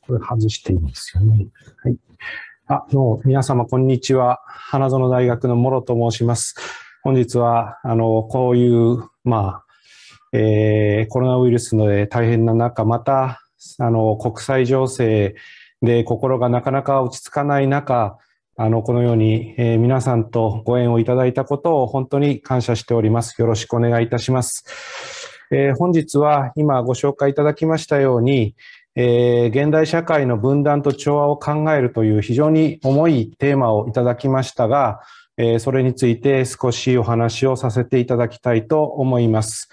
これ外していいですよね。はい。あ、どうも、皆様、こんにちは。花園大学の諸と申します。本日は、あの、こういう、まあ、えー、コロナウイルスので大変な中、また、あの、国際情勢で心がなかなか落ち着かない中、あの、このように、えー、皆さんとご縁をいただいたことを本当に感謝しております。よろしくお願いいたします。えー、本日は今ご紹介いただきましたように、えー、現代社会の分断と調和を考えるという非常に重いテーマをいただきましたが、えー、それについて少しお話をさせていただきたいと思います。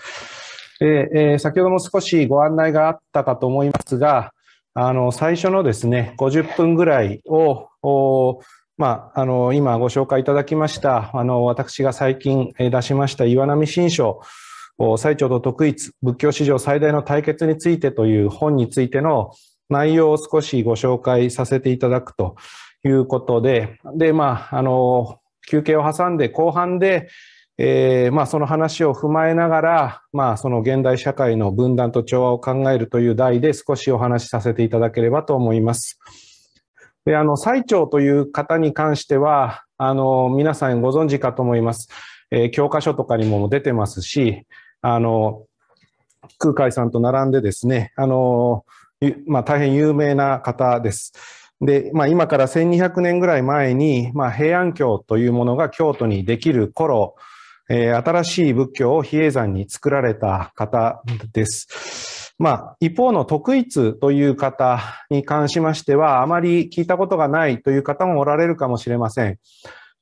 えー、先ほども少しご案内があったかと思いますが、あの、最初のですね、50分ぐらいを、まあ、あの、今ご紹介いただきました、あの、私が最近出しました岩波新書最長と特一、仏教史上最大の対決についてという本についての内容を少しご紹介させていただくということで、で、まあ、あの、休憩を挟んで後半で、えー、まあ、その話を踏まえながら、まあ、その現代社会の分断と調和を考えるという題で少しお話しさせていただければと思います。で、あの、最長という方に関しては、あの、皆さんご存知かと思います。えー、教科書とかにも出てますし、あの、空海さんと並んでですね、あの、まあ、大変有名な方です。で、まあ、今から1200年ぐらい前に、まあ、平安京というものが京都にできる頃、えー、新しい仏教を比叡山に作られた方です。まあ、一方の徳一という方に関しましては、あまり聞いたことがないという方もおられるかもしれません。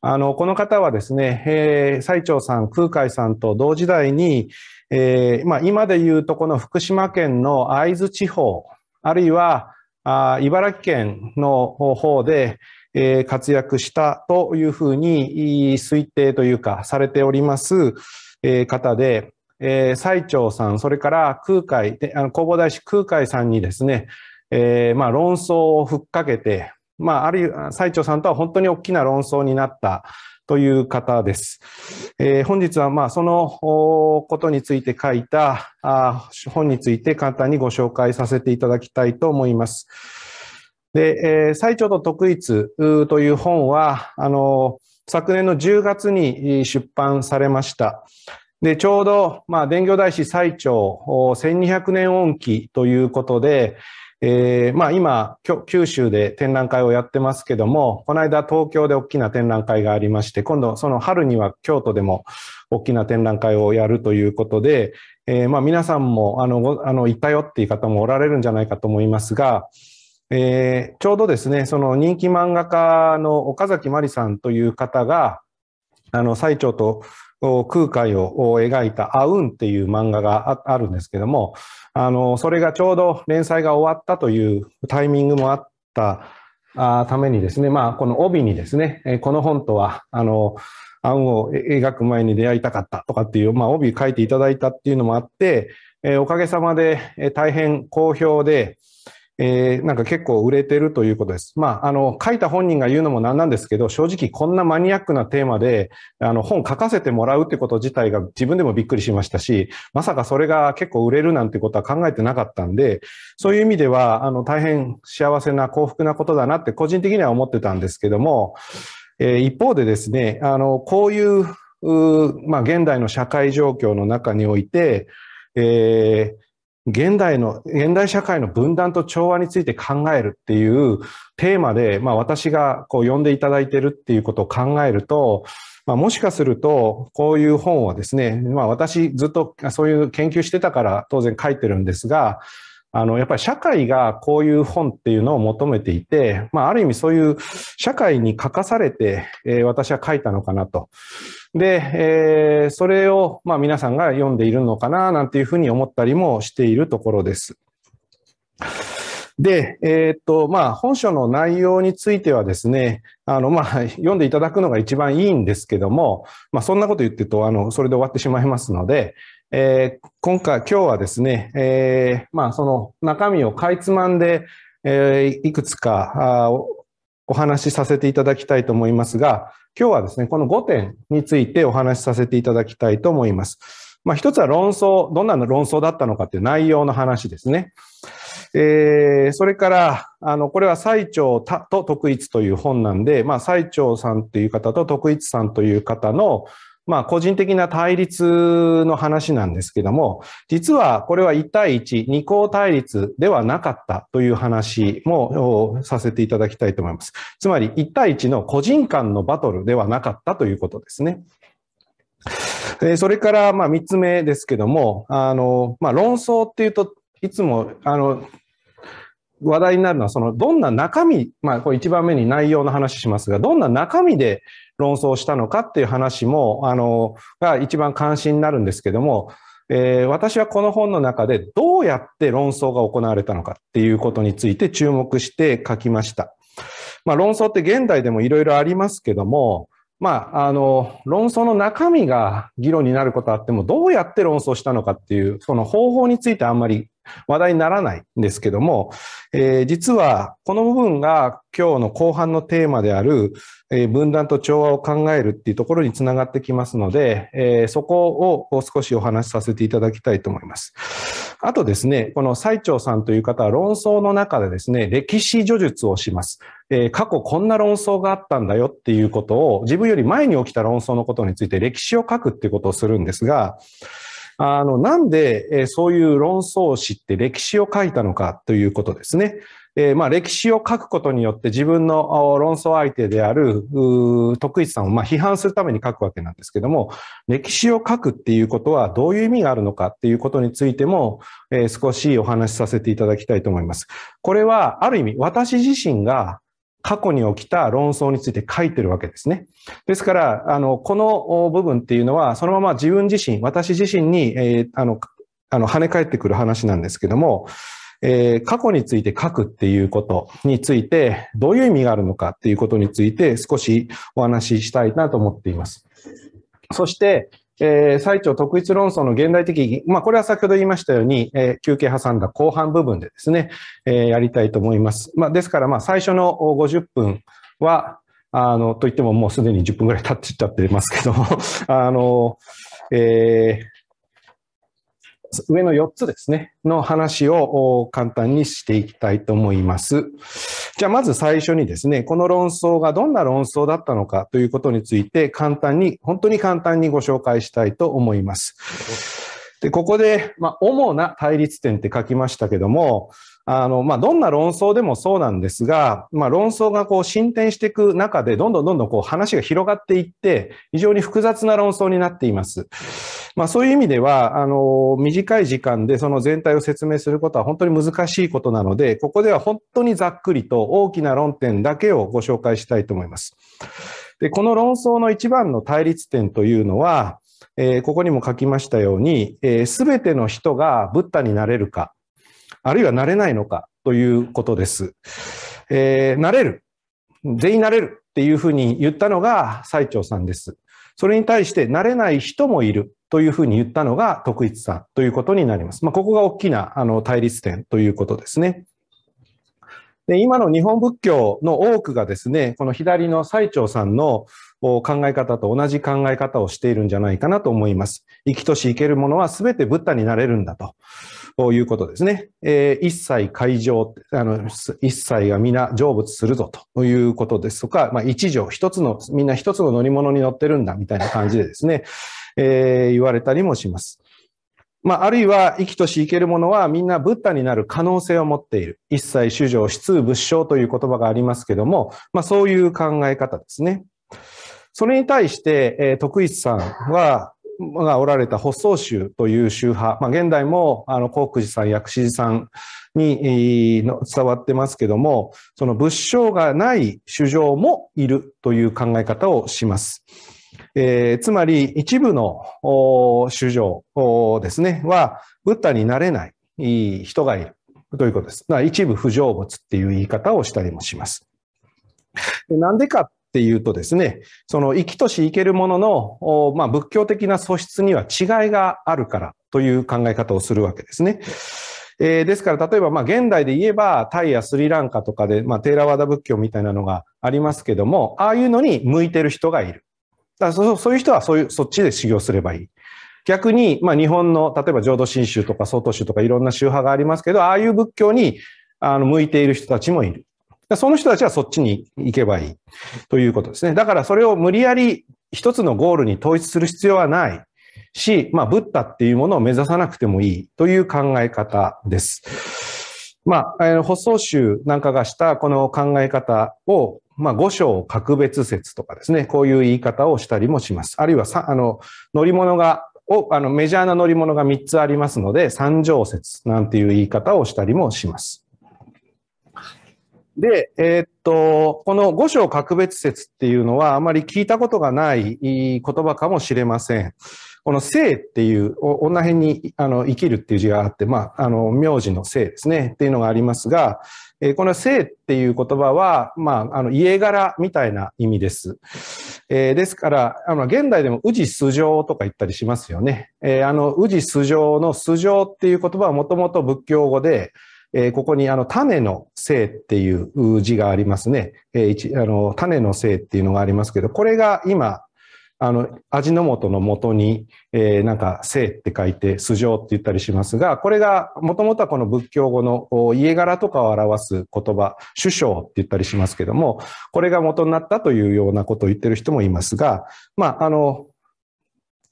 あの、この方はですね、えー、最長さん、空海さんと同時代に、えー、まあ、今でいうとこの福島県の会津地方、あるいは、あ茨城県の方で、えー、活躍したというふうに推定というか、されております、えー、方で、えー、最長さん、それから空海、あの、弘法大師空海さんにですね、えー、まあ論争をふっかけて、まあ、ある最長さんとは本当に大きな論争になったという方です。えー、本日はまあそのことについて書いた本について簡単にご紹介させていただきたいと思います。で、えー、最長と特一という本は、あの、昨年の10月に出版されました。で、ちょうど、まあ、伝教大師最長1200年恩期ということで、えー、まあ、今、九州で展覧会をやってますけども、この間東京で大きな展覧会がありまして、今度その春には京都でも大きな展覧会をやるということで、えー、まあ、皆さんもあの、あの、行ったよっていう方もおられるんじゃないかと思いますが、えー、ちょうどですね、その人気漫画家の岡崎真理さんという方が、あの、最長と空海を描いたアウンっていう漫画があるんですけども、あの、それがちょうど連載が終わったというタイミングもあったためにですね、まあ、この帯にですね、この本とは、あの、案を描く前に出会いたかったとかっていう、まあ、帯書いていただいたっていうのもあって、えおかげさまで、え大変好評で、えー、なんか結構売れてるということです。まあ、あの、書いた本人が言うのもなんなんですけど、正直こんなマニアックなテーマで、あの、本書かせてもらうってこと自体が自分でもびっくりしましたし、まさかそれが結構売れるなんてことは考えてなかったんで、そういう意味では、あの、大変幸せな幸福なことだなって個人的には思ってたんですけども、えー、一方でですね、あの、こういう、うまあ、現代の社会状況の中において、えー現代の、現代社会の分断と調和について考えるっていうテーマで、まあ私がこう呼んでいただいてるっていうことを考えると、まあもしかすると、こういう本はですね、まあ私ずっとそういう研究してたから当然書いてるんですが、あの、やっぱり社会がこういう本っていうのを求めていて、まあある意味そういう社会に書かされて、えー、私は書いたのかなと。で、えー、それを、まあ、皆さんが読んでいるのかななんていうふうに思ったりもしているところです。で、えー、っと、まあ、本書の内容についてはですね、あの、まあ、読んでいただくのが一番いいんですけども、まあ、そんなこと言ってると、あの、それで終わってしまいますので、えー、今回、今日はですね、えー、まあ、その中身をかいつまんで、えー、いくつかあお話しさせていただきたいと思いますが、今日はですね、この5点についてお話しさせていただきたいと思います。まあ、一つは論争、どんなの論争だったのかっていう内容の話ですね。えー、それから、あの、これは最長と特一という本なんで、まあ、最長さんという方と特一さんという方の、まあ個人的な対立の話なんですけども、実はこれは1対1、二項対立ではなかったという話もさせていただきたいと思います。つまり1対1の個人間のバトルではなかったということですね。それから、まあ、3つ目ですけども、あの、まあ、論争っていうといつも、あの、話題になるのは、そのどんな中身、まあ、これ一番目に内容の話しますが、どんな中身で論争したのかっていう話も、あの、が一番関心になるんですけども、えー、私はこの本の中でどうやって論争が行われたのかっていうことについて注目して書きました。まあ、論争って現代でもいろいろありますけども、まあ、あの論争の中身が議論になることあってもどうやって論争したのかっていうその方法についてあんまり話題にならないんですけども、えー、実はこの部分が今日の後半のテーマである、えー、分断と調和を考えるっていうところにつながってきますので、えー、そこを少しお話しさせていただきたいと思います。あとですね、この最長さんという方は論争の中でですね、歴史叙述をします。え過去こんな論争があったんだよっていうことを自分より前に起きた論争のことについて歴史を書くっていうことをするんですがあの、なんで、えそういう論争史って歴史を書いたのかということですね。えまあ、歴史を書くことによって自分の論争相手である徳一さんをま批判するために書くわけなんですけども歴史を書くっていうことはどういう意味があるのかっていうことについても、え少しお話しさせていただきたいと思います。これはある意味私自身が過去に起きた論争について書いてるわけですね。ですから、あの、この部分っていうのは、そのまま自分自身、私自身に、えー、あの、あの、跳ね返ってくる話なんですけども、えー、過去について書くっていうことについて、どういう意味があるのかっていうことについて少しお話ししたいなと思っています。そして、えー、最長特一論争の現代的、まあ、これは先ほど言いましたように、えー、休憩挟んだ後半部分でですね、えー、やりたいと思います。まあ、ですから、まあ、最初の50分は、あの、といってももうすでに10分ぐらい経っちゃってますけども、あの、えー、上の4つですね、の話を簡単にしていきたいと思います。じゃあまず最初にですね、この論争がどんな論争だったのかということについて簡単に、本当に簡単にご紹介したいと思います。で、ここで、まあ、主な対立点って書きましたけども、あの、まあ、どんな論争でもそうなんですが、まあ、論争がこう進展していく中で、どんどんどんどんこう話が広がっていって、非常に複雑な論争になっています。まあ、そういう意味では、あの、短い時間でその全体を説明することは本当に難しいことなので、ここでは本当にざっくりと大きな論点だけをご紹介したいと思います。で、この論争の一番の対立点というのは、えー、ここにも書きましたように、す、えー、べ、ての人がブッダになれるか、あるいはなれないのかということです。えー、なれる。全員なれるっていうふうに言ったのが最長さんです。それに対してなれない人もいるというふうに言ったのが徳一さんということになります。まあ、ここが大きなあの対立点ということですね。で今の日本仏教の多くがですね、この左の最澄さんの考え方と同じ考え方をしているんじゃないかなと思います。生きとし生けるものは全てブッダになれるんだと。ということですね。えー、一切会場、あの、一切が皆成仏するぞということですとか、まあ、一条、一つの、みんな一つの乗り物に乗ってるんだみたいな感じでですね、えー、言われたりもします。まあ、あるいは、生きとし生けるものはみんなブッダになる可能性を持っている。一切主情、質仏性という言葉がありますけども、まあ、そういう考え方ですね。それに対して、えー、徳一さんは、がおられた発想宗という宗派、まあ、現代もあの興福寺さん薬師寺さんに伝わってますけどもその仏性がない主情もいるという考え方をします。えー、つまり一部の主情ですねはブッダになれない人がいるということです。一部不成仏っていう言い方をしたりもします。なんでかっていうとですね、その生きとし生けるものの、まあ、仏教的な素質には違いがあるからという考え方をするわけですね。えー、ですから、例えば、まあ、現代で言えば、タイやスリランカとかで、まあ、テーラワダ仏教みたいなのがありますけども、ああいうのに向いてる人がいる。だからそそういう人はそういう、そっちで修行すればいい。逆に、まあ、日本の、例えば浄土真宗とか曹洞宗とかいろんな宗派がありますけど、ああいう仏教にあの向いている人たちもいる。その人たちはそっちに行けばいいということですね。だからそれを無理やり一つのゴールに統一する必要はないし、まあ、ブッダっていうものを目指さなくてもいいという考え方です。まあ、発想集なんかがしたこの考え方を、まあ、五章格別説とかですね、こういう言い方をしたりもします。あるいはさ、あの、乗り物がを、あの、メジャーな乗り物が3つありますので、三乗説なんていう言い方をしたりもします。で、えー、っと、この五章格別説っていうのはあまり聞いたことがない言葉かもしれません。この生っていう、女辺にあの生きるっていう字があって、まあ、あの、名字の生ですねっていうのがありますが、えー、この生っていう言葉は、まあ、あの、家柄みたいな意味です。えー、ですから、あの、現代でも宇治素性とか言ったりしますよね。えー、あの、宇治素性の素性っていう言葉はもともと仏教語で、えー、ここにあの種の性っていう字がありますね。えー、あの種の性っていうのがありますけど、これが今、あの味の素の元に、えー、なんか性って書いて素性って言ったりしますが、これがもともとはこの仏教語の家柄とかを表す言葉、首相って言ったりしますけども、これが元になったというようなことを言ってる人もいますが、まあ、あの、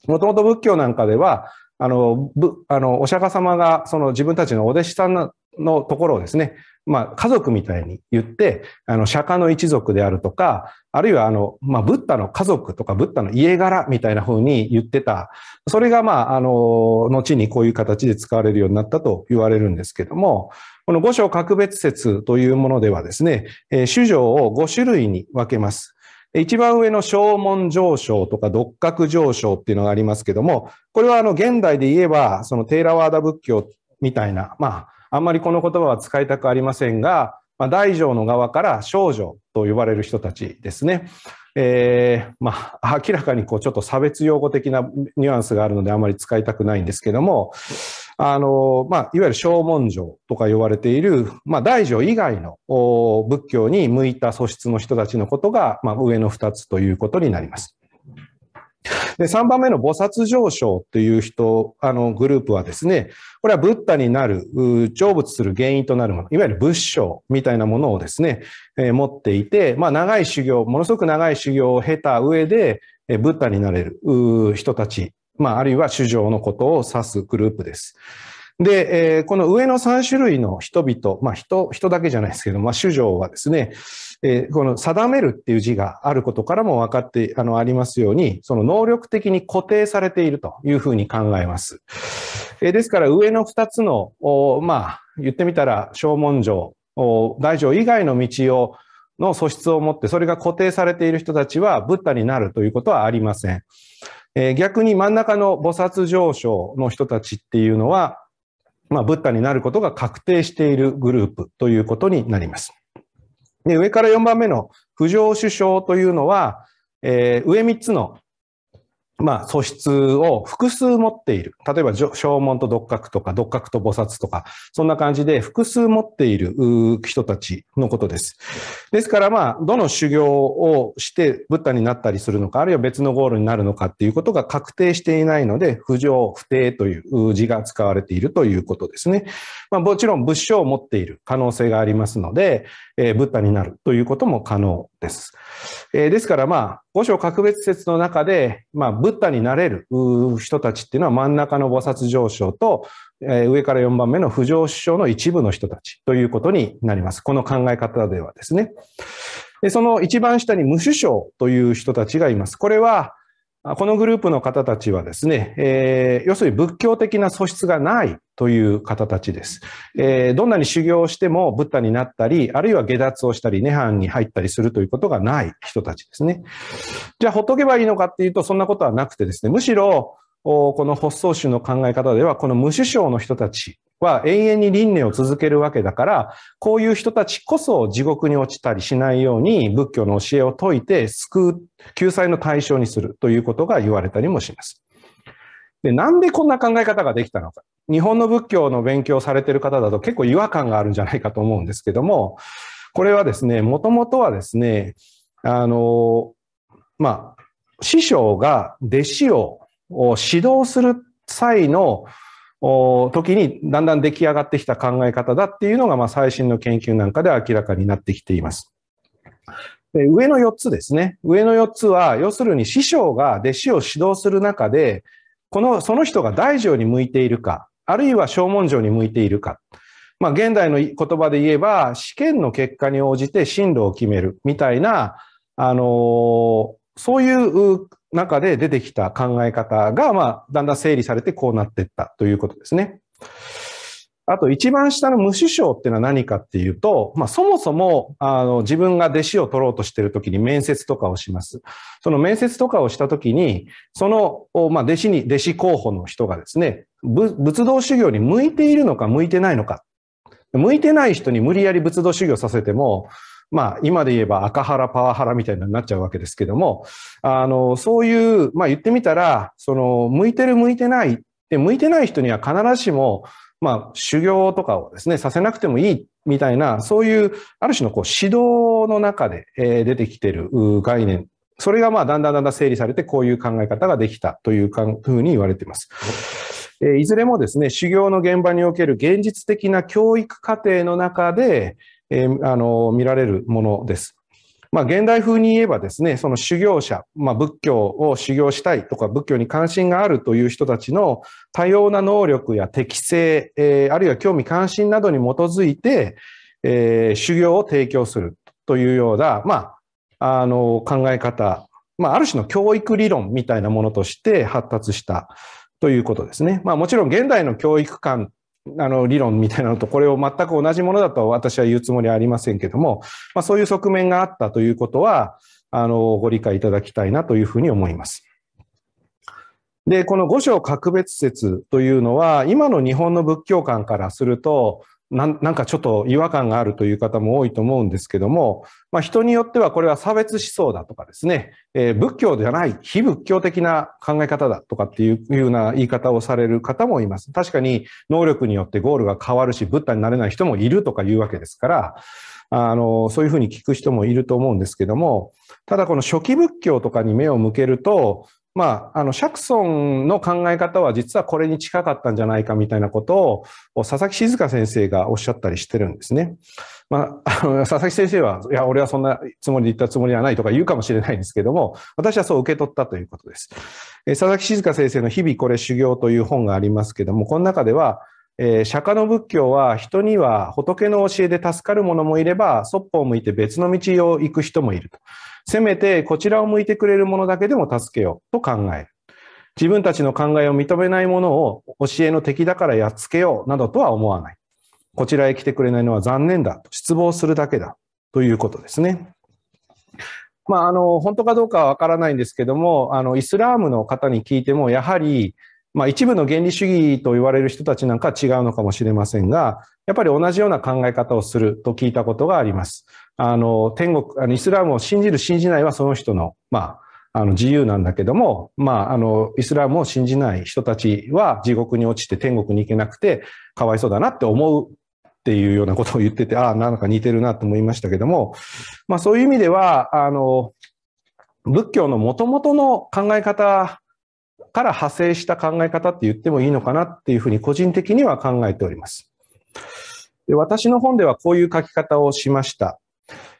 もともと仏教なんかでは、あの、ぶ、あの、お釈迦様が、その自分たちのお弟子さんのところをですね、まあ、家族みたいに言って、あの、釈迦の一族であるとか、あるいは、あの、まあ、ブッダの家族とか、ブッダの家柄みたいな風に言ってた。それが、まあ、あの、後にこういう形で使われるようになったと言われるんですけども、この五章格別説というものではですね、えー、条を5種類に分けます。一番上の正門上昇とか独角上昇っていうのがありますけども、これはあの現代で言えば、そのテイラワーダ仏教みたいな、まあ、あんまりこの言葉は使いたくありませんが、まあ、大乗の側から少女と呼ばれる人たちですね。えー、まあ、明らかにこうちょっと差別用語的なニュアンスがあるのであまり使いたくないんですけども、あのまあ、いわゆる小文上とか呼ばれている、まあ、大乗以外の仏教に向いた素質の人たちのことが、まあ、上の2つということになります。で、3番目の菩薩上昇という人、あの、グループはですね、これはブッダになる、成仏する原因となるもの、いわゆる仏性みたいなものをですね、えー、持っていて、まあ、長い修行、ものすごく長い修行を経た上で、えー、ブッダになれる人たち、まあ、あるいは主上のことを指すグループです。で、えー、この上の3種類の人々、まあ人、人だけじゃないですけど、まあ、主上はですね、えー、この定めるっていう字があることからも分かって、あの、ありますように、その能力的に固定されているというふうに考えます。えー、ですから、上の2つの、まあ、言ってみたら、小文城、大乗以外の道を、の素質を持って、それが固定されている人たちは、ブッダになるということはありません。えー、逆に真ん中の菩薩上昇の人たちっていうのは、まあ、ブッダになることが確定しているグループということになります。で、上から4番目の浮上首相というのは、えー、上3つのまあ、素質を複数持っている。例えば、正門と独角とか、独角と菩薩とか、そんな感じで複数持っている人たちのことです。ですから、まあ、どの修行をしてブッダになったりするのか、あるいは別のゴールになるのかっていうことが確定していないので、不条、不定という字が使われているということですね。まあ、もちろん、仏性を持っている可能性がありますので、えー、ブッダになるということも可能です。えー、ですから、まあ、五章格別説の中で、まあ、ブッダになれる人たちっていうのは真ん中の菩薩上昇と、えー、上から4番目の不上昇の一部の人たちということになります。この考え方ではですね。でその一番下に無首相という人たちがいます。これは、このグループの方たちはですね、えー、要するに仏教的な素質がないという方たちです。えー、どんなに修行をしてもブッダになったり、あるいは下脱をしたり、涅槃に入ったりするということがない人たちですね。じゃあ、ほっとけばいいのかっていうと、そんなことはなくてですね、むしろ、この発想集の考え方では、この無首相の人たちは永遠に輪廻を続けるわけだから、こういう人たちこそ地獄に落ちたりしないように仏教の教えを説いて救う、救済の対象にするということが言われたりもします。で、なんでこんな考え方ができたのか。日本の仏教の勉強をされている方だと結構違和感があるんじゃないかと思うんですけども、これはですね、もともとはですね、あの、まあ、師匠が弟子をを指導する際の時にだんだん出来上がってきた考え方だっていうのが、まあ、最新の研究なんかで明らかになってきています。で上の4つですね。上の4つは、要するに師匠が弟子を指導する中で、この、その人が大乗に向いているか、あるいは小文上に向いているか。まあ、現代の言葉で言えば、試験の結果に応じて進路を決めるみたいな、あのそういう中で出てきた考え方が、まあ、だんだん整理されてこうなっていったということですね。あと一番下の無師匠っていうのは何かっていうと、まあそもそも、あの、自分が弟子を取ろうとしている時に面接とかをします。その面接とかをした時に、その、まあ弟子に、弟子候補の人がですね、仏道修行に向いているのか向いてないのか。向いてない人に無理やり仏道修行させても、まあ、今で言えば赤原パワハラみたいになっちゃうわけですけども、あの、そういう、まあ言ってみたら、その、向いてる向いてない、で、向いてない人には必ずしも、まあ、修行とかをですね、させなくてもいいみたいな、そういう、ある種のこう指導の中で、え出てきてる概念それがまあだんだんだんだん整理されてこういう考え方ができたというふうに言われています。えいずれもですね、修行の現場における現実的な教育過程の中で、えー、あの見られるものです。まあ、現代風に言えばですね、その修行者、まあ、仏教を修行したいとか、仏教に関心があるという人たちの多様な能力や適性、えー、あるいは興味関心などに基づいて、えー、修行を提供するというような、まあ、あの考え方、まあ、ある種の教育理論みたいなものとして発達したということですね。まあ、もちろん現代の教育観あの理論みたいなのとこれを全く同じものだと私は言うつもりはありませんけども、まあ、そういう側面があったということはあのご理解いただきたいなというふうに思います。でこの五章格別説というのは今の日本の仏教観からするとなんかちょっと違和感があるという方も多いと思うんですけども、まあ、人によってはこれは差別思想だとかですね、えー、仏教ではない非仏教的な考え方だとかっていうような言い方をされる方もいます。確かに能力によってゴールが変わるし、ブッダになれない人もいるとかいうわけですから、あの、そういうふうに聞く人もいると思うんですけども、ただこの初期仏教とかに目を向けると、まあ、あの、釈尊の考え方は実はこれに近かったんじゃないかみたいなことを、佐々木静香先生がおっしゃったりしてるんですね。まあ、佐々木先生は、いや、俺はそんなつもりで言ったつもりはないとか言うかもしれないんですけども、私はそう受け取ったということです。え佐々木静香先生の日々これ修行という本がありますけども、この中では、えー、釈迦の仏教は人には仏の教えで助かる者もいれば、そっぽを向いて別の道を行く人もいると。せめてこちらを向いてくれるものだけでも助けようと考える。自分たちの考えを認めないものを教えの敵だからやっつけようなどとは思わない。こちらへ来てくれないのは残念だと失望するだけだということですね。まあ、あの、本当かどうかはわからないんですけども、あの、イスラームの方に聞いても、やはり、まあ、一部の原理主義と言われる人たちなんかは違うのかもしれませんが、やっぱり同じような考え方をすると聞いたことがあります。あの、天国、あのイスラムを信じる、信じないはその人の、まあ、あの自由なんだけども、まあ、あの、イスラムを信じない人たちは地獄に落ちて天国に行けなくて、かわいそうだなって思うっていうようなことを言ってて、ああ、なんか似てるなと思いましたけども、まあそういう意味では、あの、仏教の元々の考え方から派生した考え方って言ってもいいのかなっていうふうに個人的には考えております。で私の本ではこういう書き方をしました。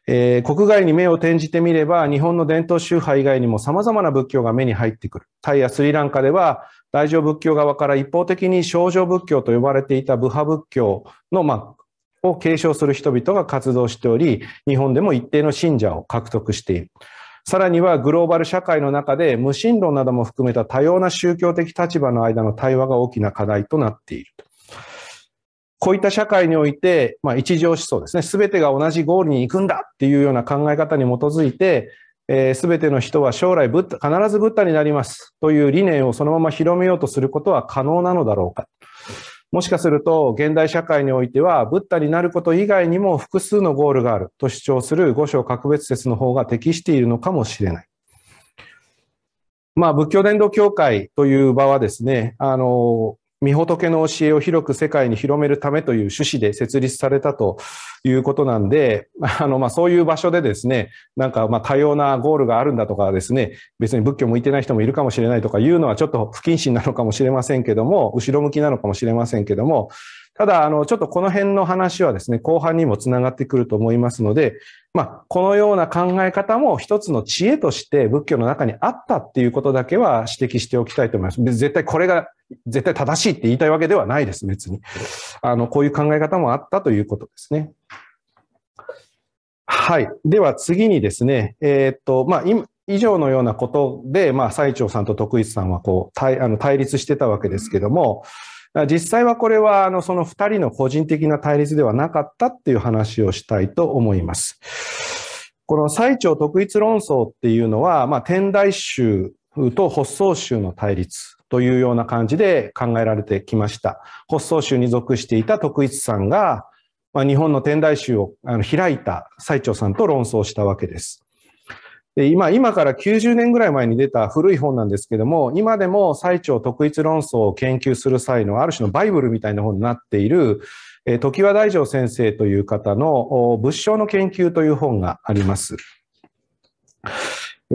えー、国外に目を転じてみれば、日本の伝統宗派以外にも様々な仏教が目に入ってくる。タイやスリランカでは、大乗仏教側から一方的に少女仏教と呼ばれていた部派仏教の、まあ、を継承する人々が活動しており、日本でも一定の信者を獲得している。さらにはグローバル社会の中で無神論なども含めた多様な宗教的立場の間の対話が大きな課題となっていると。こういった社会において、まあ、一条思想ですね、すべてが同じゴールに行くんだっていうような考え方に基づいて、す、えー、ての人は将来ブッダ、必ずブッダになりますという理念をそのまま広めようとすることは可能なのだろうか。もしかすると、現代社会においては、ブッダになること以外にも複数のゴールがあると主張する五章格別説の方が適しているのかもしれない。まあ、仏教伝道協会という場はですね、あの、御仏の教えを広く世界に広めるためという趣旨で設立されたということなんで、あのまあ、そういう場所でですね、なんかま多様なゴールがあるんだとかですね、別に仏教向いてない人もいるかもしれないとかいうのはちょっと不謹慎なのかもしれませんけども、後ろ向きなのかもしれませんけども、ただ、あの、ちょっとこの辺の話はですね、後半にもつながってくると思いますので、まあ、このような考え方も一つの知恵として仏教の中にあったっていうことだけは指摘しておきたいと思います。絶対これが、絶対正しいって言いたいわけではないです、別に。あの、こういう考え方もあったということですね。はい。では次にですね、えー、っと、まあ、今、以上のようなことで、まあ、西長さんと徳一さんはこう対あの対立してたわけですけども、実際はこれは、あの、その二人の個人的な対立ではなかったっていう話をしたいと思います。この最長特一論争っていうのは、まあ、天台宗と発想宗の対立というような感じで考えられてきました。発想宗に属していた徳一さんが、まあ、日本の天台宗を開いた最長さんと論争したわけです。で今今から90年ぐらい前に出た古い本なんですけども今でも最長特一論争を研究する際のある種のバイブルみたいな本になっている、えー、時和大丈先生という方の「物証の研究」という本があります。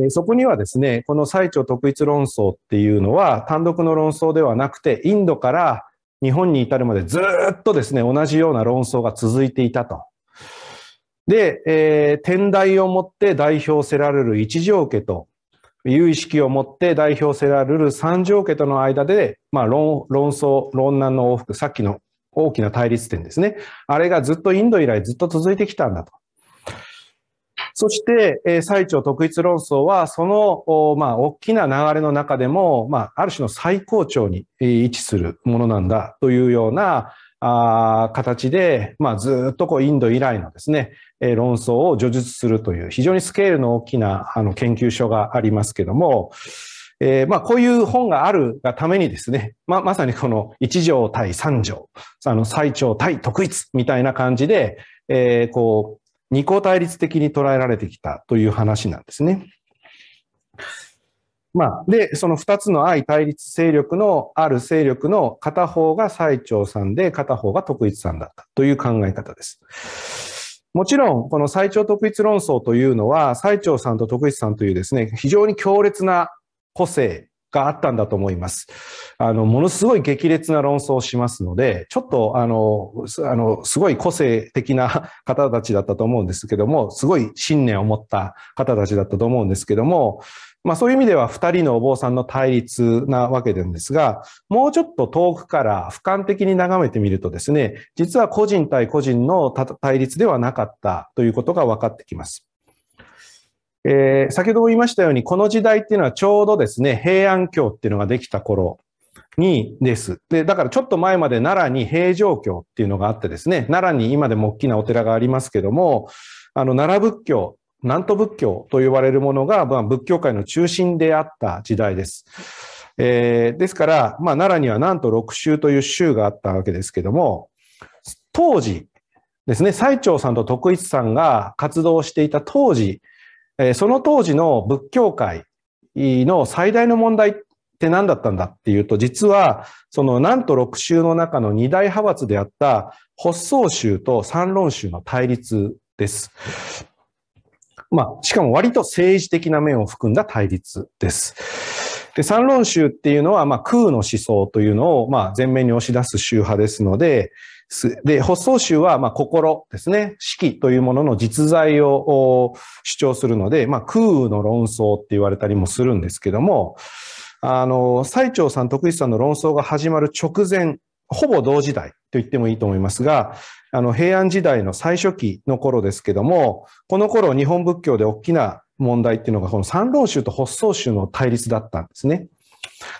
そこにはですね、この最長特一論争っていうのは単独の論争ではなくて、インドから日本に至るまでずっとですね、同じような論争が続いていたとで、えー、天台をもって代表せられる一条家と、有意識をもって代表せられる三条家との間で、まあ論、論争、論難の往復、さっきの大きな対立点ですね。あれがずっとインド以来ずっと続いてきたんだと。そして、えー、最長特一論争は、その、まあ、大きな流れの中でも、まあ、ある種の最高潮に、位置するものなんだというような、あ形で、まあ、ずっとこうインド以来のですね、論争を叙述するという非常にスケールの大きなあの研究所がありますけども、えー、まあこういう本があるがためにですね、まあ、まさにこの1条対3条、あの最長対特一みたいな感じで、えー、こう、二項対立的に捉えられてきたという話なんですね。まあ、で、その二つの相対立勢力のある勢力の片方が最長さんで片方が特一さんだったという考え方です。もちろん、この最長特一論争というのは、最長さんと徳一さんというですね、非常に強烈な個性があったんだと思います。あの、ものすごい激烈な論争をしますので、ちょっと、あの、あの、すごい個性的な方たちだったと思うんですけども、すごい信念を持った方たちだったと思うんですけども、まあそういう意味では二人のお坊さんの対立なわけなんですが、もうちょっと遠くから俯瞰的に眺めてみるとですね、実は個人対個人の対立ではなかったということが分かってきます。えー、先ほども言いましたように、この時代っていうのはちょうどですね、平安京っていうのができた頃にです。で、だからちょっと前まで奈良に平城京っていうのがあってですね、奈良に今でも大きなお寺がありますけども、あの、奈良仏教、南都仏教と呼ばれるものが、まあ、仏教界の中心であった時代です。えー、ですから、まあ、奈良にはなんと6州という州があったわけですけども、当時ですね、最澄さんと徳一さんが活動していた当時、その当時の仏教界の最大の問題って何だったんだっていうと、実は、そのなんと六州の中の二大派閥であった発想州と三論州の対立です。まあ、しかも割と政治的な面を含んだ対立です。で、三論宗っていうのは、まあ、空の思想というのを、まあ、前面に押し出す宗派ですので、で、発想集は、まあ、心ですね。四季というものの実在を主張するので、まあ、空の論争って言われたりもするんですけども、あの、最澄さん、徳一さんの論争が始まる直前、ほぼ同時代と言ってもいいと思いますが、あの、平安時代の最初期の頃ですけども、この頃、日本仏教で大きな問題っていうのが、この三論集と発想集の対立だったんですね。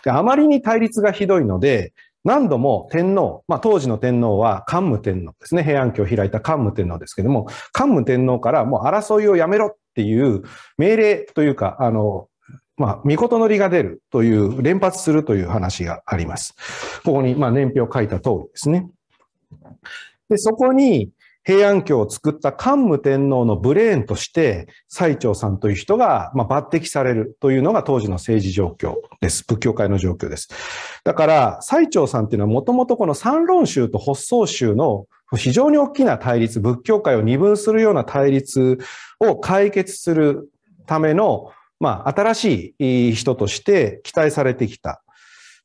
であまりに対立がひどいので、何度も天皇、まあ、当時の天皇は桓武天皇ですね、平安京を開いた桓武天皇ですけども、桓武天皇からもう争いをやめろっていう命令というか、あの、まあ、見事のりが出るという、連発するという話があります。ここに、まあ、年表を書いた通りですね。で、そこに、平安京を作った桓武天皇のブレーンとして、最澄さんという人が、ま抜擢されるというのが当時の政治状況です。仏教界の状況です。だから、最澄さんっていうのはもともとこの三論宗と発想宗の非常に大きな対立、仏教界を二分するような対立を解決するための、まあ、新しい人として期待されてきた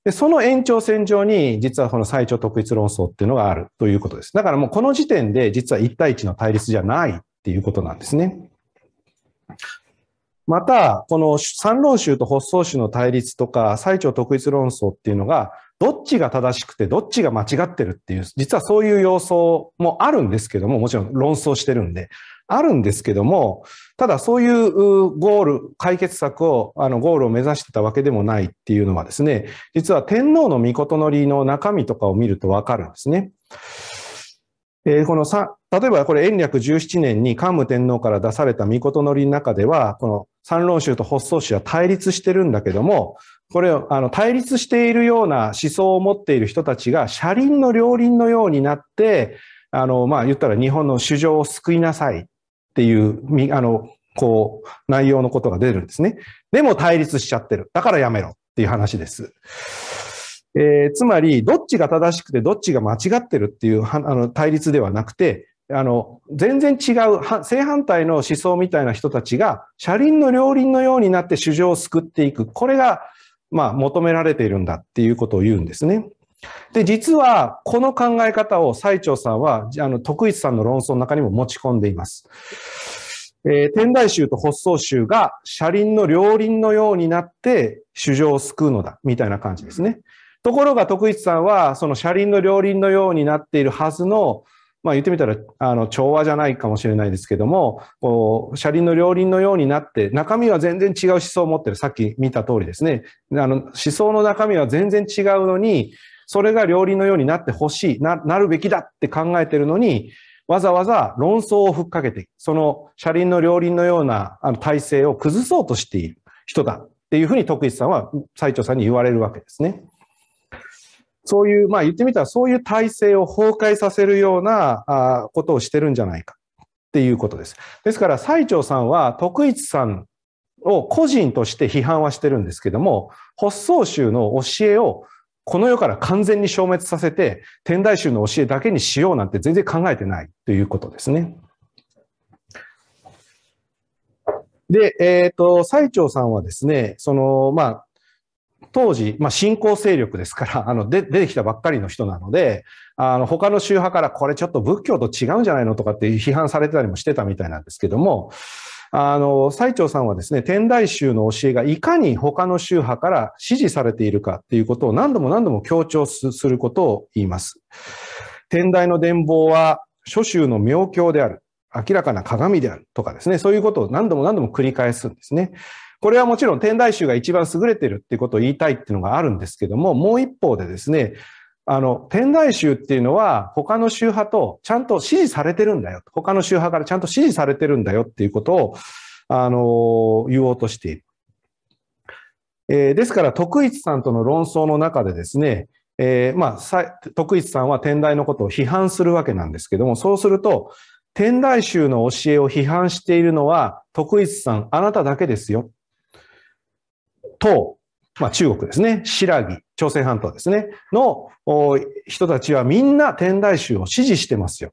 で、その延長線上に、実はこの最長特一論争っていうのがあるということです。だからもうこの時点で、実は1対1の対立じゃないっていうことなんですね。また、この三論衆と発想宗の対立とか、最長特一論争っていうのが、どっちが正しくて、どっちが間違ってるっていう、実はそういう様相もあるんですけども、もちろん論争してるんで。あるんですけども、ただそういうゴール、解決策を、あのゴールを目指してたわけでもないっていうのはですね、実は天皇の御事のりの中身とかを見るとわかるんですね。えー、このさ、例えばこれ延暦17年に桓武天皇から出された御事のりの中では、この三論宗と発想宗は対立してるんだけども、これをあの対立しているような思想を持っている人たちが車輪の両輪のようになって、あの、まあ、言ったら日本の主情を救いなさいっていう、あの、こう、内容のことが出るんですね。でも対立しちゃってる。だからやめろっていう話です。えー、つまり、どっちが正しくてどっちが間違ってるっていうあの対立ではなくて、あの、全然違う、正反対の思想みたいな人たちが、車輪の両輪のようになって主情を救っていく。これが、まあ、求められているんだっていうことを言うんですね。で、実は、この考え方を最澄さんは、あの、徳一さんの論争の中にも持ち込んでいます。えー、天台宗と発想宗が車輪の両輪のようになって衆生を救うのだ、みたいな感じですね。ところが徳一さんは、その車輪の両輪のようになっているはずの、まあ言ってみたら、あの、調和じゃないかもしれないですけども、こう、車輪の両輪のようになって、中身は全然違う思想を持ってる。さっき見た通りですね。あの、思想の中身は全然違うのに、それが両輪のようになってほしいな、なるべきだって考えてるのに、わざわざ論争をふっかけて、その車輪の両輪のような体制を崩そうとしている人だっていうふうに徳一さんは最長さんに言われるわけですね。そういう、まあ言ってみたらそういう体制を崩壊させるようなことをしてるんじゃないかっていうことです。ですから最長さんは徳一さんを個人として批判はしてるんですけども、発想宗の教えをこの世から完全に消滅させて、天台宗の教えだけにしようなんて全然考えてないということですね。で、えっ、ー、と、最澄さんはですね、その、まあ、当時、まあ、新興勢力ですから、あの、で、出てきたばっかりの人なので、あの、他の宗派からこれちょっと仏教と違うんじゃないのとかって批判されてたりもしてたみたいなんですけども、あの、最長さんはですね、天台宗の教えがいかに他の宗派から支持されているかっていうことを何度も何度も強調することを言います。天台の伝法は諸宗の妙境である。明らかな鏡であるとかですね、そういうことを何度も何度も繰り返すんですね。これはもちろん天台宗が一番優れているっていうことを言いたいっていうのがあるんですけども、もう一方でですね、あの、天台宗っていうのは他の宗派とちゃんと支持されてるんだよ。他の宗派からちゃんと支持されてるんだよっていうことを、あの、言おうとしている。えー、ですから、徳一さんとの論争の中でですね、えー、まあ、徳一さんは天台のことを批判するわけなんですけども、そうすると、天台宗の教えを批判しているのは、徳一さん、あなただけですよ。と、まあ、中国ですね、白木、朝鮮半島ですね、の人たちはみんな天台宗を支持してますよ。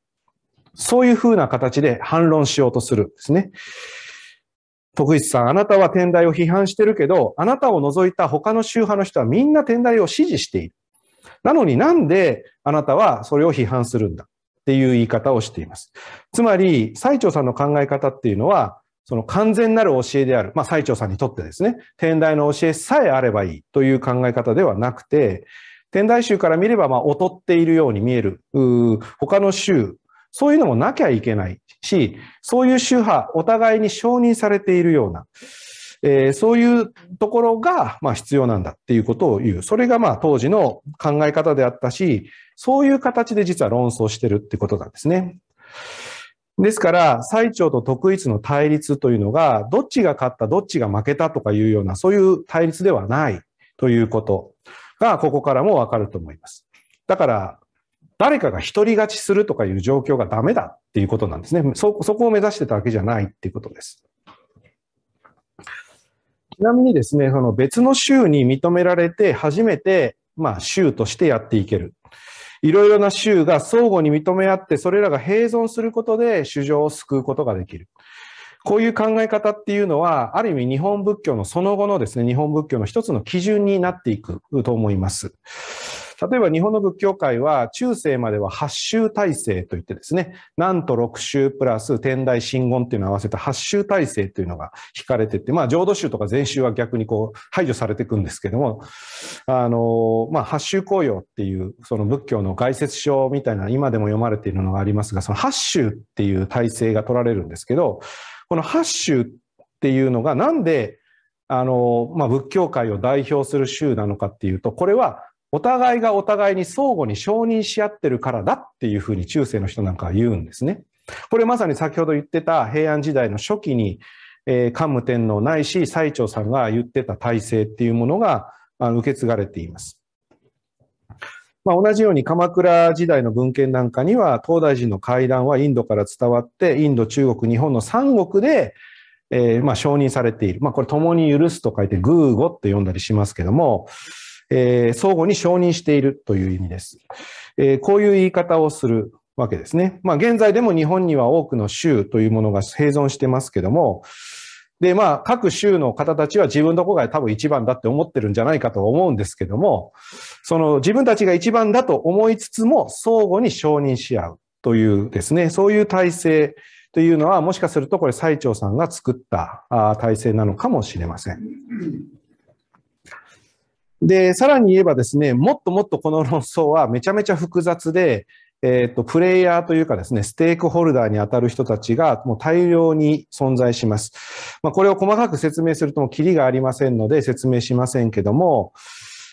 そういうふうな形で反論しようとするんですね。徳一さん、あなたは天台を批判してるけど、あなたを除いた他の宗派の人はみんな天台を支持している。なのになんであなたはそれを批判するんだっていう言い方をしています。つまり、最澄さんの考え方っていうのは、その完全なる教えである、まあ、最澄さんにとってですね、天台の教えさえあればいいという考え方ではなくて、天台宗から見れば、まあ、劣っているように見える、他の宗、そういうのもなきゃいけないし、そういう宗派、お互いに承認されているような、えー、そういうところが、まあ、必要なんだっていうことを言う。それが、まあ、当時の考え方であったし、そういう形で実は論争してるってことなんですね。ですから、最長と特一の対立というのが、どっちが勝った、どっちが負けたとかいうような、そういう対立ではないということが、ここからもわかると思います。だから、誰かが独り勝ちするとかいう状況がダメだっていうことなんですね。そ、そこを目指してたわけじゃないっていうことです。ちなみにですね、その別の州に認められて初めて、まあ州としてやっていける。いろいろな州が相互に認め合って、それらが併存することで衆生を救うことができる。こういう考え方っていうのは、ある意味日本仏教のその後のですね、日本仏教の一つの基準になっていくと思います。例えば日本の仏教界は中世までは八宗体制といってですね、なんと六宗プラス天台真言っていうのを合わせた八宗体制というのが引かれてて、まあ浄土宗とか禅宗は逆にこう排除されていくんですけども、あの、まあ八宗公用っていうその仏教の概説書みたいな今でも読まれているのがありますが、その八宗っていう体制が取られるんですけど、この八宗っていうのがなんであの、まあ、仏教界を代表する宗なのかっていうと、これはお互いがお互いに相互に承認し合ってるからだっていうふうに中世の人なんかは言うんですね。これまさに先ほど言ってた平安時代の初期に、えー、桓武天皇ないし最澄さんが言ってた体制っていうものが受け継がれています。まあ、同じように鎌倉時代の文献なんかには東大寺の会談はインドから伝わってインド中国日本の三国で、えー、まあ承認されている、まあ、これ共に許すと書いてグーゴって読んだりしますけどもえー、相互に承認しているという意味です。えー、こういう言い方をするわけですね。まあ、現在でも日本には多くの州というものが併存してますけども、で、まあ、各州の方たちは自分のこが多分一番だって思ってるんじゃないかと思うんですけども、その自分たちが一番だと思いつつも相互に承認し合うというですね、そういう体制というのは、もしかするとこれ、最長さんが作った体制なのかもしれません。で、さらに言えばですね、もっともっとこの論争はめちゃめちゃ複雑で、えっ、ー、と、プレイヤーというかですね、ステークホルダーに当たる人たちがもう大量に存在します。まあ、これを細かく説明するともうキリがありませんので説明しませんけども、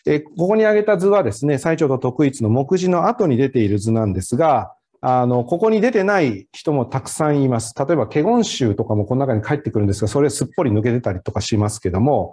えー、ここに挙げた図はですね、最長と特一の目次の後に出ている図なんですが、あの、ここに出てない人もたくさんいます。例えば、ケゴン州とかもこの中に帰ってくるんですが、それすっぽり抜けてたりとかしますけども、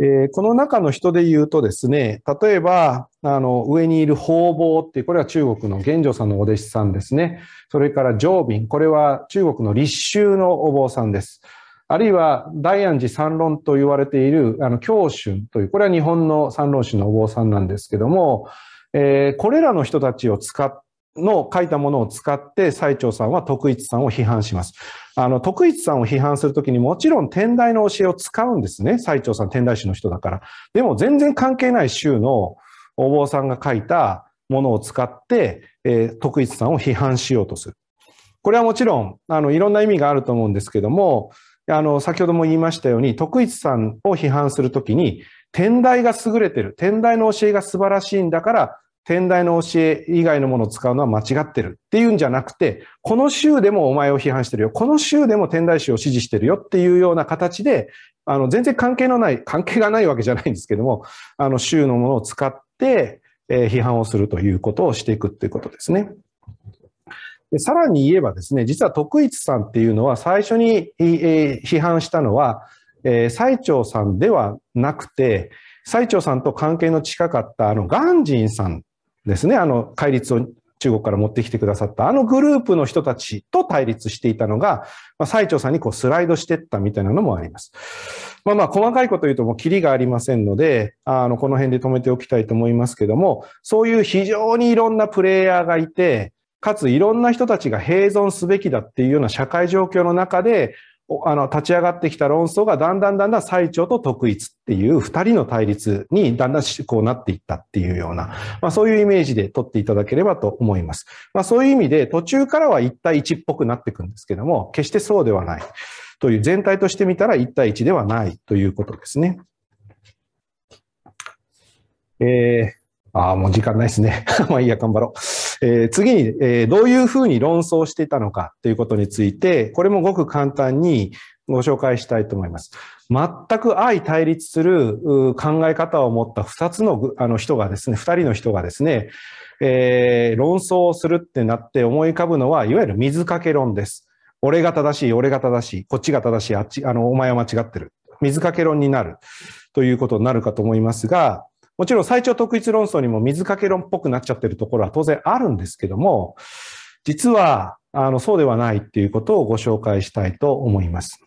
えこの中の人で言うとですね、例えば、あの、上にいる方々っていう、これは中国の玄女さんのお弟子さんですね。それから常敏、これは中国の立宗のお坊さんです。あるいは、大安寺三論と言われている、あの、教春という、これは日本の三論宗のお坊さんなんですけども、えー、これらの人たちを使っの書いたものを使って最澄さんは徳一さんを批判します。あの、徳一さんを批判するときにもちろん天台の教えを使うんですね。最澄さん天台宗の人だから。でも全然関係ない宗のお坊さんが書いたものを使って、えー、徳一さんを批判しようとする。これはもちろん、あの、いろんな意味があると思うんですけども、あの、先ほども言いましたように、徳一さんを批判するときに、天台が優れてる。天台の教えが素晴らしいんだから、天台の教え以外のものを使うのは間違ってるっていうんじゃなくて、この州でもお前を批判してるよ。この州でも天台宗を支持してるよっていうような形で、あの、全然関係のない、関係がないわけじゃないんですけども、あの、州のものを使って、え批判をするということをしていくっていうことですね。でさらに言えばですね、実は徳一さんっていうのは最初に、え批判したのは、え最長さんではなくて、最長さんと関係の近かったあの鑑真さんですね、あの、戒律を中国から持ってきてくださったあのグループの人たちと対立していたのが、まあ、最長さんにこうスライドしてったみたいなのもあります。まあまあ細かいこと言うともうキリがありませんので、あの、この辺で止めておきたいと思いますけども、そういう非常にいろんなプレイヤーがいて、かついろんな人たちが併存すべきだっていうような社会状況の中で、あの立ち上がってきた論争がだんだんだんだん最長と特一っていう二人の対立にだんだんこうなっていったっていうような、まあ、そういうイメージで取っていただければと思います。まあ、そういう意味で途中からは一対一っぽくなっていくんですけども、決してそうではないという全体として見たら一対一ではないということですね。えー、ああ、もう時間ないですね。まあいいや、頑張ろう。え次に、えどういうふうに論争していたのかということについて、これもごく簡単にご紹介したいと思います。全く相対立する考え方を持った2つのあの人がですね、2人の人がですね、えー、論争をするってなって思い浮かぶのは、いわゆる水かけ論です。俺が正しい、俺が正しい、こっちが正しい、あっち、あの、お前は間違ってる。水かけ論になるということになるかと思いますが、もちろん最長特一論争にも水かけ論っぽくなっちゃってるところは当然あるんですけども、実は、あの、そうではないっていうことをご紹介したいと思います。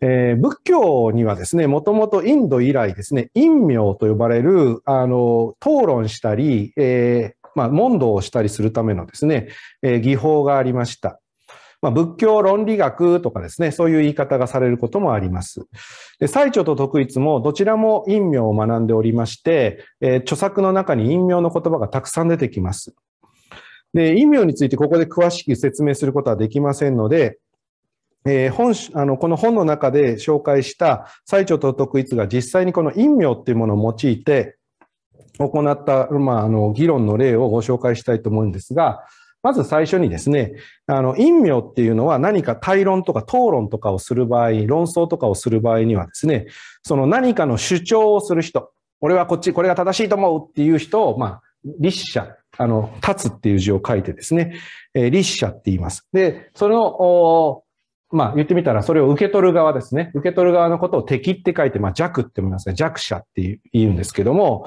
えー、仏教にはですね、もともとインド以来ですね、陰陽と呼ばれる、あの、討論したり、えー、まあ、問答をしたりするためのですね、えー、技法がありました。まあ、仏教論理学とかですね、そういう言い方がされることもあります。で最著と特一もどちらも陰陽を学んでおりまして、えー、著作の中に陰陽の言葉がたくさん出てきます。で、陰陽についてここで詳しく説明することはできませんので、えー、本あのこの本の中で紹介した最澄と特一が実際にこの陰陽っていうものを用いて行った、まあ、あの議論の例をご紹介したいと思うんですが、まず最初にですね、あの、陰苗っていうのは何か対論とか討論とかをする場合、論争とかをする場合にはですね、その何かの主張をする人、俺はこっち、これが正しいと思うっていう人を、まあ、立者、あの、立つっていう字を書いてですね、えー、立者って言います。で、その、まあ、言ってみたら、それを受け取る側ですね。受け取る側のことを敵って書いて、まあ、弱って言いますね。弱者って言うんですけども、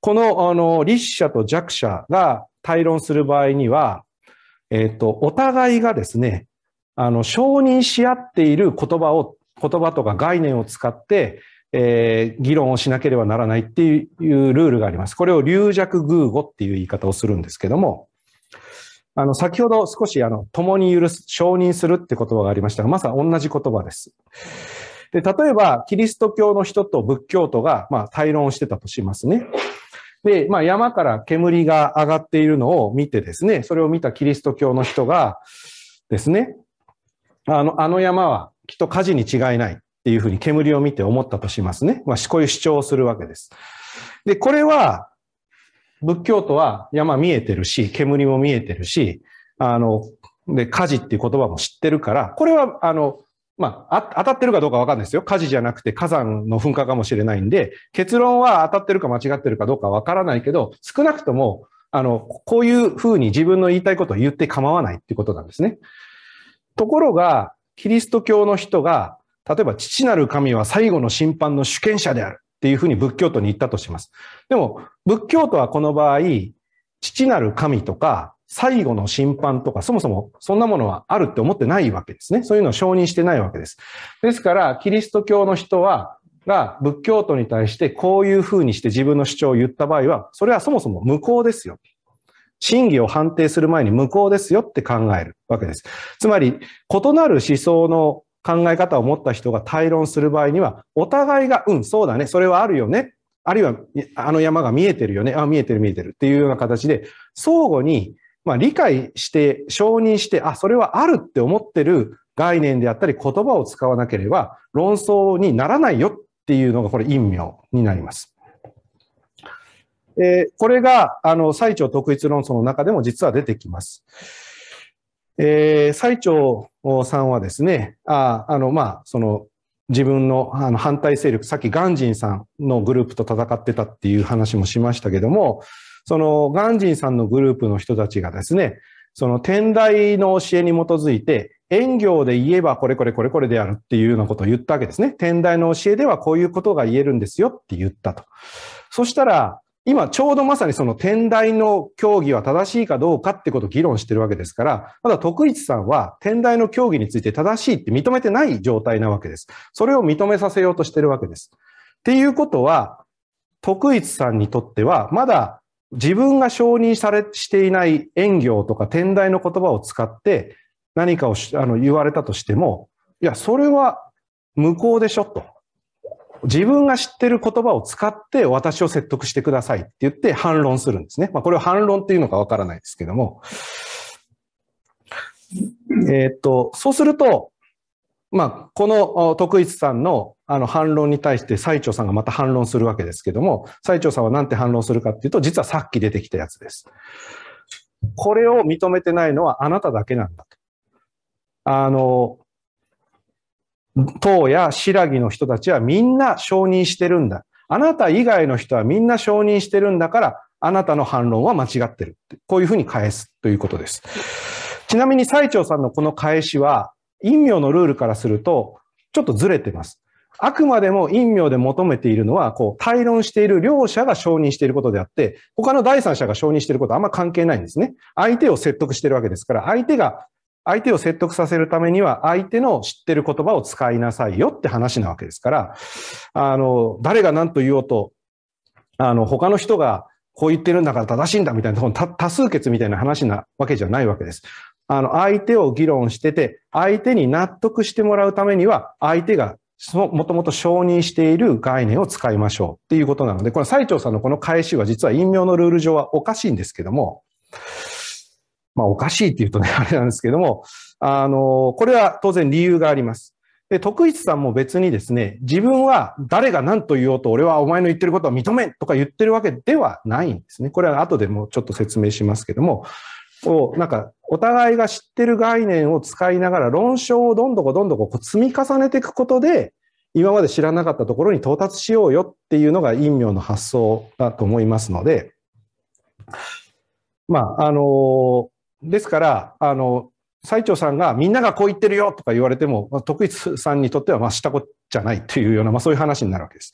この、あの、立者と弱者が対論する場合には、えっ、ー、と、お互いがですね、あの、承認し合っている言葉を、言葉とか概念を使って、えー、議論をしなければならないっていうルールがあります。これを流弱偶語っていう言い方をするんですけども、あの、先ほど少し、あの、共に許す、承認するって言葉がありましたが、まさに同じ言葉です。で、例えば、キリスト教の人と仏教徒が、まあ、対論してたとしますね。で、まあ、山から煙が上がっているのを見てですね、それを見たキリスト教の人がですね、あの、あの山はきっと火事に違いないっていうふうに煙を見て思ったとしますね。まあ、こういう主張をするわけです。で、これは、仏教徒は山見えてるし、煙も見えてるし、あの、で、火事っていう言葉も知ってるから、これは、あの、まあ、当たってるかどうかわかんないですよ。火事じゃなくて火山の噴火かもしれないんで、結論は当たってるか間違ってるかどうかわからないけど、少なくとも、あの、こういうふうに自分の言いたいことを言って構わないっていうことなんですね。ところが、キリスト教の人が、例えば、父なる神は最後の審判の主権者であるっていうふうに仏教徒に言ったとします。でも、仏教徒はこの場合、父なる神とか、最後の審判とか、そもそもそんなものはあるって思ってないわけですね。そういうのを承認してないわけです。ですから、キリスト教の人は、が仏教徒に対してこういうふうにして自分の主張を言った場合は、それはそもそも無効ですよ。真偽を判定する前に無効ですよって考えるわけです。つまり、異なる思想の考え方を持った人が対論する場合には、お互いが、うん、そうだね、それはあるよね。あるいは、あの山が見えてるよね。あ、見えてる見えてるっていうような形で、相互にまあ、理解して、承認して、あ、それはあるって思ってる概念であったり、言葉を使わなければ論争にならないよっていうのが、これ、陰陽になります。えー、これが、あの、最長特一論争の中でも実は出てきます。えー、最長さんはですね、ああの、まあ、その、自分のあの反対勢力、さっき鑑真さんのグループと戦ってたっていう話もしましたけども、そのガンジンさんのグループの人たちがですね、その天台の教えに基づいて、遠行で言えばこれこれこれこれであるっていうようなことを言ったわけですね。天台の教えではこういうことが言えるんですよって言ったと。そしたら、今ちょうどまさにその天台の教義は正しいかどうかってことを議論してるわけですから、まだ徳一さんは天台の教義について正しいって認めてない状態なわけです。それを認めさせようとしてるわけです。っていうことは、徳一さんにとってはまだ自分が承認されしていない縁業とか天台の言葉を使って何かをあの言われたとしても、いや、それは無効でしょと。自分が知ってる言葉を使って私を説得してくださいって言って反論するんですね。まあ、これを反論っていうのかわからないですけども。えー、っと、そうすると、まあ、この徳一さんのあの反論に対して最長さんがまた反論するわけですけども、最長さんは何て反論するかっていうと、実はさっき出てきたやつです。これを認めてないのはあなただけなんだと。あの、党や白木の人たちはみんな承認してるんだ。あなた以外の人はみんな承認してるんだから、あなたの反論は間違ってるって。こういうふうに返すということです。ちなみに最長さんのこの返しは、陰陽のルールからすると、ちょっとずれてます。あくまでも陰陽で求めているのは、こう、対論している両者が承認していることであって、他の第三者が承認していることはあんま関係ないんですね。相手を説得しているわけですから、相手が、相手を説得させるためには、相手の知ってる言葉を使いなさいよって話なわけですから、あの、誰が何と言おうと、あの、他の人がこう言ってるんだから正しいんだみたいな多、多数決みたいな話なわけじゃないわけです。あの、相手を議論してて、相手に納得してもらうためには、相手がそのもともと承認している概念を使いましょうっていうことなので、この最長さんのこの返しは実は陰陽のルール上はおかしいんですけども、まあおかしいって言うとね、あれなんですけども、あの、これは当然理由があります。で、徳一さんも別にですね、自分は誰が何と言おうと俺はお前の言ってることは認めんとか言ってるわけではないんですね。これは後でもちょっと説明しますけども、を、なんか、お互いが知ってる概念を使いながら論証をどんどこどんどこ積み重ねていくことで、今まで知らなかったところに到達しようよっていうのが陰陽の発想だと思いますので、まあ、あの、ですから、あの、最長さんがみんながこう言ってるよとか言われても、徳一さんにとってはまあしたこっちゃないというような、まあそういう話になるわけです。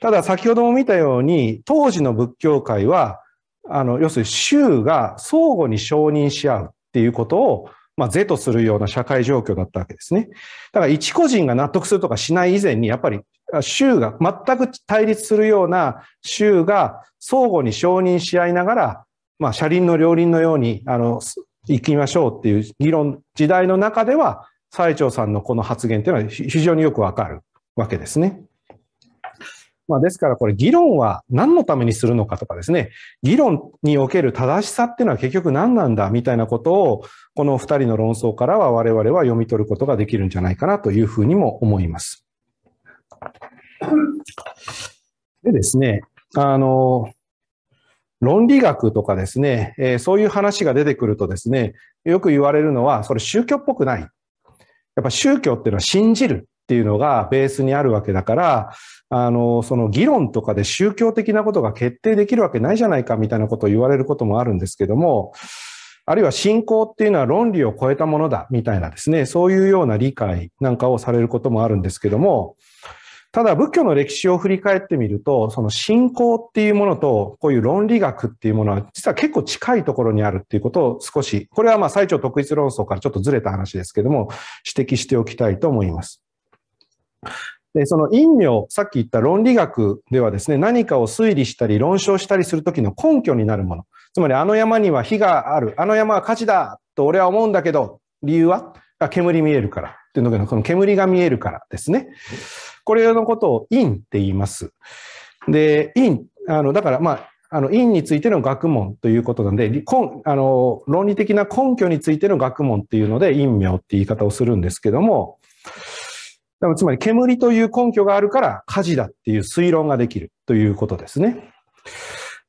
ただ先ほども見たように、当時の仏教界は、あの、要するに州が相互に承認し合うっていうことを、まあ、是とするような社会状況だったわけですね。だから一個人が納得するとかしない以前に、やっぱり州が全く対立するような州が相互に承認し合いながら、まあ、車輪の両輪のように、あの、行きましょうっていう議論、時代の中では、西長さんのこの発言っていうのは非常によくわかるわけですね。まあ、ですからこれ議論は何のためにするのかとかですね、議論における正しさっていうのは結局何なんだみたいなことを、この2人の論争からは我々は読み取ることができるんじゃないかなというふうにも思います。でですね、あの、論理学とかですね、えー、そういう話が出てくるとですね、よく言われるのは、それ宗教っぽくない。やっぱ宗教っていうのは信じるっていうのがベースにあるわけだから、あの、その議論とかで宗教的なことが決定できるわけないじゃないかみたいなことを言われることもあるんですけども、あるいは信仰っていうのは論理を超えたものだみたいなですね、そういうような理解なんかをされることもあるんですけども、ただ仏教の歴史を振り返ってみると、その信仰っていうものと、こういう論理学っていうものは、実は結構近いところにあるっていうことを少し、これはまあ最長特一論争からちょっとずれた話ですけども、指摘しておきたいと思います。で、その陰陽、さっき言った論理学ではですね、何かを推理したり論証したりするときの根拠になるもの。つまり、あの山には火がある。あの山は火事だと俺は思うんだけど、理由は煙見えるから。っていうのが、この煙が見えるからですね。これのことを陰って言います。で、陰、あの、だから、まあ、あの、陰についての学問ということなんで、あの論理的な根拠についての学問っていうので、陰陽って言い方をするんですけども、でもつまり煙という根拠があるから火事だっていう推論ができるということですね。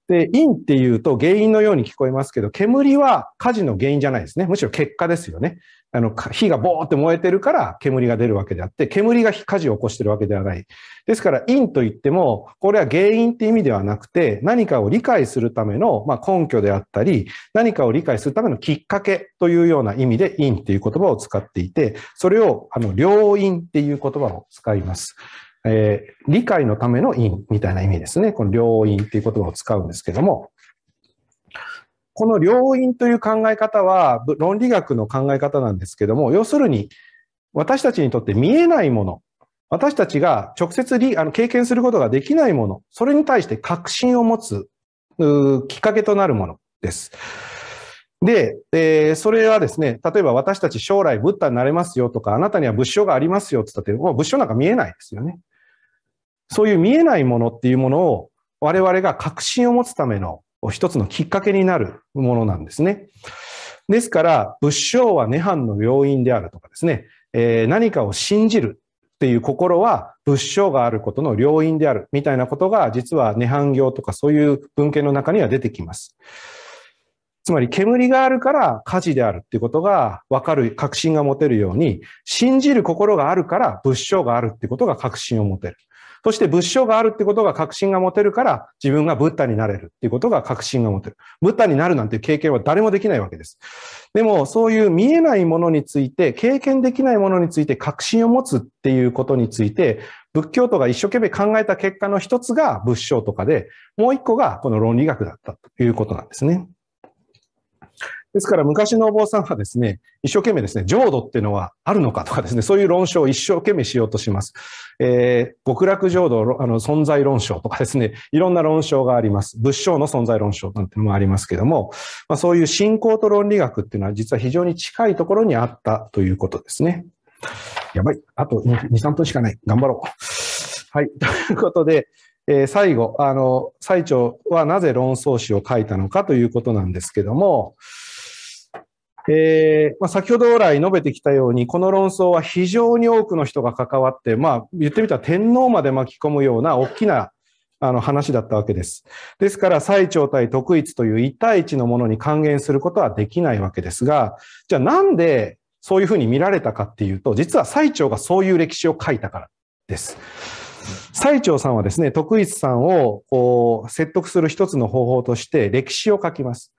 で、因っていうと原因のように聞こえますけど、煙は火事の原因じゃないですね。むしろ結果ですよね。あの、火がボーって燃えてるから煙が出るわけであって、煙が火事を起こしてるわけではない。ですから、因といっても、これは原因って意味ではなくて、何かを理解するための、ま根拠であったり、何かを理解するためのきっかけというような意味で、因っていう言葉を使っていて、それを、あの、良因っていう言葉を使います。えー、理解のための因みたいな意味ですね。この良因っていう言葉を使うんですけども、この両因という考え方は論理学の考え方なんですけども、要するに私たちにとって見えないもの、私たちが直接あの経験することができないもの、それに対して確信を持つきっかけとなるものです。で、えー、それはですね、例えば私たち将来ブッダになれますよとか、あなたには仏性がありますよって言ったって、もう仏性なんか見えないですよね。そういう見えないものっていうものを我々が確信を持つための一つのきっかけになるものなんですね。ですから、仏性は涅槃の要因であるとかですね、えー、何かを信じるっていう心は仏性があることの要因であるみたいなことが実は涅槃行とかそういう文献の中には出てきます。つまり煙があるから火事であるっていうことがわかる、確信が持てるように、信じる心があるから仏性があるっていうことが確信を持てる。そして仏性があるってことが確信が持てるから、自分がブッダになれるっていうことが確信が持てる。ブッダになるなんていう経験は誰もできないわけです。でも、そういう見えないものについて、経験できないものについて確信を持つっていうことについて、仏教徒が一生懸命考えた結果の一つが仏性とかで、もう一個がこの論理学だったということなんですね。ですから昔のお坊さんはですね、一生懸命ですね、浄土っていうのはあるのかとかですね、そういう論証を一生懸命しようとします。えー、極楽浄土あの存在論証とかですね、いろんな論証があります。仏性の存在論証なんてのもありますけども、まあ、そういう信仰と論理学っていうのは実は非常に近いところにあったということですね。やばい。あと2、3分しかない。頑張ろう。はい。ということで、えー、最後、あの、最長はなぜ論争史を書いたのかということなんですけども、えーまあ、先ほど来述べてきたように、この論争は非常に多くの人が関わって、まあ、言ってみたら天皇まで巻き込むような大きなあの話だったわけです。ですから、最長対特一という一対一のものに還元することはできないわけですが、じゃあなんでそういうふうに見られたかっていうと、実は最長がそういう歴史を書いたからです。最長さんはですね、徳一さんをこう説得する一つの方法として歴史を書きます。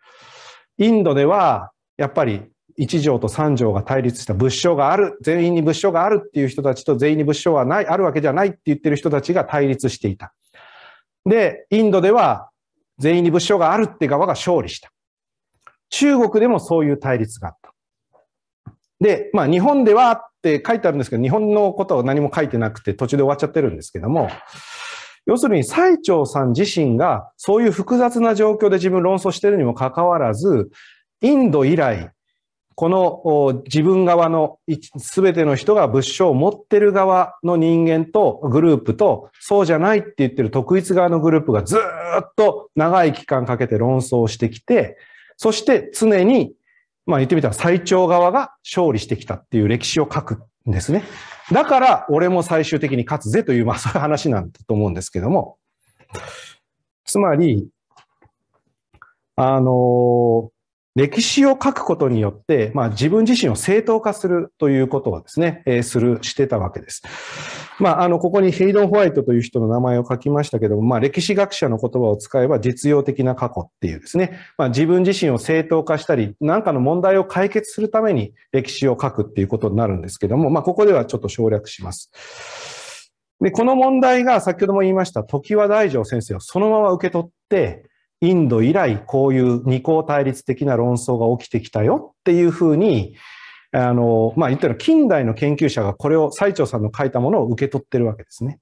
インドではやっぱり一条と三条が対立した物証がある、全員に物証があるっていう人たちと全員に物証はない、あるわけじゃないって言ってる人たちが対立していた。で、インドでは全員に物証があるって側が勝利した。中国でもそういう対立があった。で、まあ日本ではって書いてあるんですけど、日本のことは何も書いてなくて途中で終わっちゃってるんですけども、要するに最長さん自身がそういう複雑な状況で自分論争してるにもかかわらず、インド以来、この自分側の全ての人が物証を持ってる側の人間とグループとそうじゃないって言ってる特一側のグループがずっと長い期間かけて論争してきて、そして常に、まあ言ってみたら最長側が勝利してきたっていう歴史を書くんですね。だから俺も最終的に勝つぜという、まあそういう話なんだと思うんですけども。つまり、あのー歴史を書くことによって、まあ、自分自身を正当化するということはですね、えー、する、してたわけです。まあ、あの、ここにヘイドン・ホワイトという人の名前を書きましたけども、まあ、歴史学者の言葉を使えば実用的な過去っていうですね、まあ、自分自身を正当化したり、何かの問題を解決するために歴史を書くっていうことになるんですけども、まあ、ここではちょっと省略します。で、この問題が先ほども言いました、常盤大丈先生をそのまま受け取って、インド以来こういう二項対立的な論争が起きてきたよっていうふうに、あの、まあ、言ったら近代の研究者がこれを最澄さんの書いたものを受け取ってるわけですね。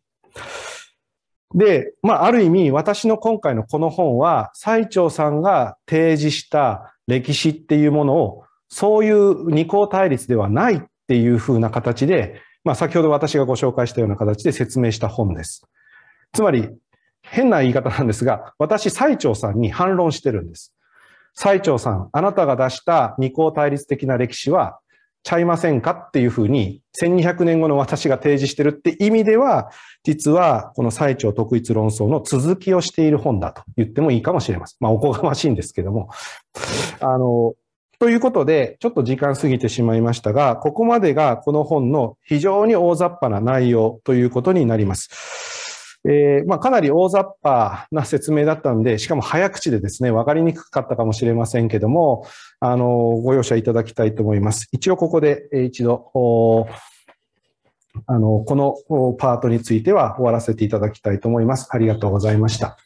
で、まあ、ある意味私の今回のこの本は最澄さんが提示した歴史っていうものをそういう二項対立ではないっていうふうな形で、まあ、先ほど私がご紹介したような形で説明した本です。つまり、変な言い方なんですが、私、最長さんに反論してるんです。最長さん、あなたが出した二項対立的な歴史は、ちゃいませんかっていうふうに、1200年後の私が提示してるって意味では、実はこの最長特一論争の続きをしている本だと言ってもいいかもしれません。まあ、おこがましいんですけども。あの、ということで、ちょっと時間過ぎてしまいましたが、ここまでがこの本の非常に大雑把な内容ということになります。えー、まあ、かなり大雑把な説明だったんで、しかも早口でですね、わかりにくかったかもしれませんけども、あの、ご容赦いただきたいと思います。一応ここで、え一度、あの、このパートについては終わらせていただきたいと思います。ありがとうございました。